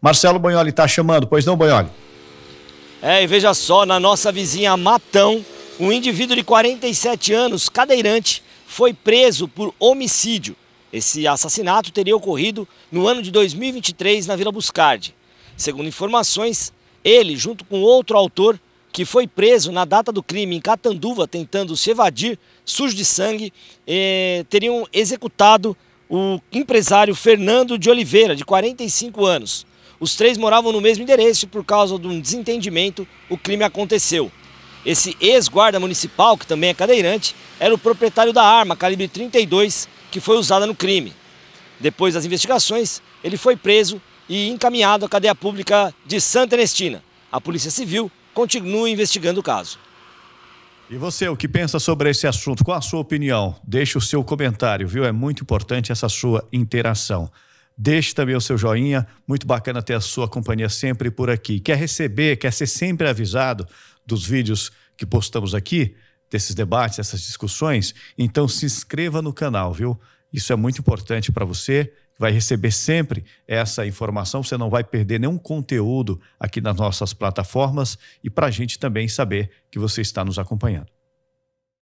Marcelo Banholi está chamando, pois não, Banholi? É, e veja só, na nossa vizinha Matão, um indivíduo de 47 anos, cadeirante, foi preso por homicídio. Esse assassinato teria ocorrido no ano de 2023 na Vila Buscardi. Segundo informações, ele, junto com outro autor, que foi preso na data do crime em Catanduva, tentando se evadir, sujo de sangue, eh, teriam executado o empresário Fernando de Oliveira, de 45 anos. Os três moravam no mesmo endereço e, por causa de um desentendimento, o crime aconteceu. Esse ex-guarda municipal, que também é cadeirante, era o proprietário da arma calibre 32 que foi usada no crime. Depois das investigações, ele foi preso e encaminhado à cadeia pública de Santa Ernestina. A Polícia Civil continua investigando o caso. E você, o que pensa sobre esse assunto? Qual a sua opinião? Deixe o seu comentário, viu? É muito importante essa sua interação. Deixe também o seu joinha, muito bacana ter a sua companhia sempre por aqui. Quer receber, quer ser sempre avisado dos vídeos que postamos aqui, desses debates, dessas discussões? Então se inscreva no canal, viu? Isso é muito importante para você vai receber sempre essa informação, você não vai perder nenhum conteúdo aqui nas nossas plataformas e para a gente também saber que você está nos acompanhando.